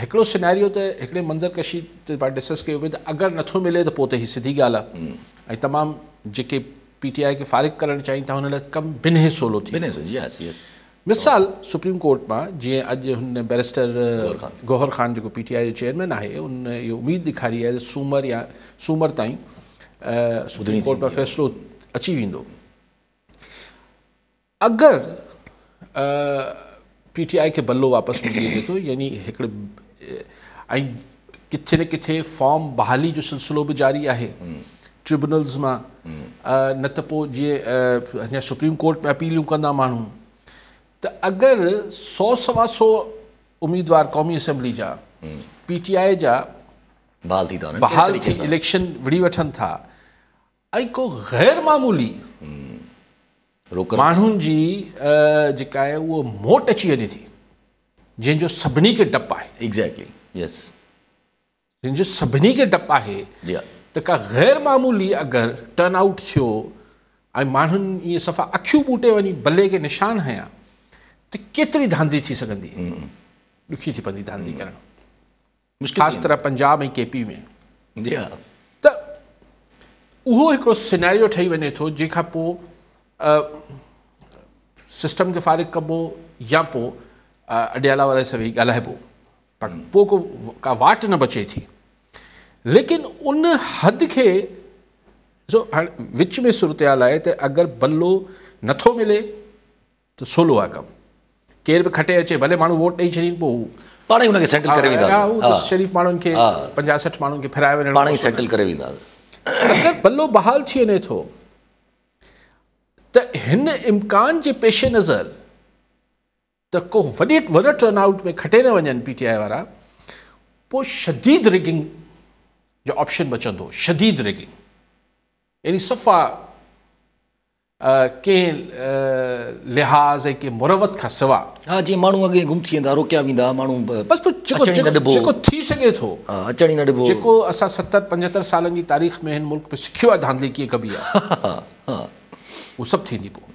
हिकिड़ो सिनेरियो त हिकिड़े मंज़रकशी ते पाण डिस्कस कयो वियो त नथो मिले तो पोइ त हीअ सिधी ॻाल्हि हम्म। आहे ऐं तमामु फ़ारिग करणु चाहिनि था हुन लाइ सवलो मिसाल सुप्रीम कोर्ट में जो अॼु हुन बैरिस्टर गौहर ख़ान जो पीटीआई चेयरमैन है उन उम्मीद उमेदु ॾेखारी है सूमर या सूमर ताईं सुप्रीम कोर्ट में फैसलो अची वो अगर पीटीआई के बल्लो वापस मिली वञे थो यानी ऐं किथे न किथे फॉर्म बहाली जो सिलसिलो बि जारी आहे ट्रिब्यूनल्स मां न त पोइ जीअं अञा सुप्रीम कोर्ट में अपीलियूं कंदा माण्हू त अगरि सौ सवा सौ उमेदवार कौमी असेंबली जा पी टी आई जा बहाल थी था बहाल थी इलेक्शन विढ़ी वठनि था ऐं को मामूली माण्हुनि जी जेका आहे उहो मोट अची वञे थी जो सभिनी के डपु है एग्ज़ैक्टली यस जंहिंजो सभिनी खे डपु आहे तो का ग़ैर मामूली अगरि टर्न आउट थो मान ये सफ़ा अखियूं बूटे वही बल्ले के निशान हया तो केतरी धांधली थी सघंदी mm-hmm. दुखी थी पी धांधली mm-hmm. कर खास तरह पंजाब में के पी में तो उहो हिकिड़ो सिनेरियो ठही वञे थो जंहिंखां सिस्टम के फ़ारिग कबो या अडियाला सां सभई ॻाल्हाइबो पर पोइ को का वाट न बचे थी लेकिन उन हद खे ॾिसो हाणे विच में सुरत आल आहे त अगरि बलो नथो मिले त सोलो आहे कमु केरु बि खटे अचे भले माण्हू वोट ॾेई छॾीनि पोइ शरीफ़ माण्हुनि खे पंजाह सठि माण्हुनि खे फिराए वेंदासीं बलो बहाल थी वञे थो त हिन इम्कान जे पेशे नज़र त को वॾे वॾा टर्न आउट में खटे न वञनि पी टी आई वारा पोइ शदीद रिगिंग जो ऑप्शन बचंदो शदीद रिगिंग यानी सफ़ा कंहिं लिहाज़ ऐं कंहिं मुरवत खां सवा हा जीअं माण्हू अॻे गुम थी वेंदा रोकिया वेंदा माण्हू बसि जेको थी सघे थो जेको असां सतरि पंजहतरि सालनि जी तारीख़ में हिन मुल्क में सिखियो आहे धांधली कीअं कबी आहे उहो सभु थींदी पोइ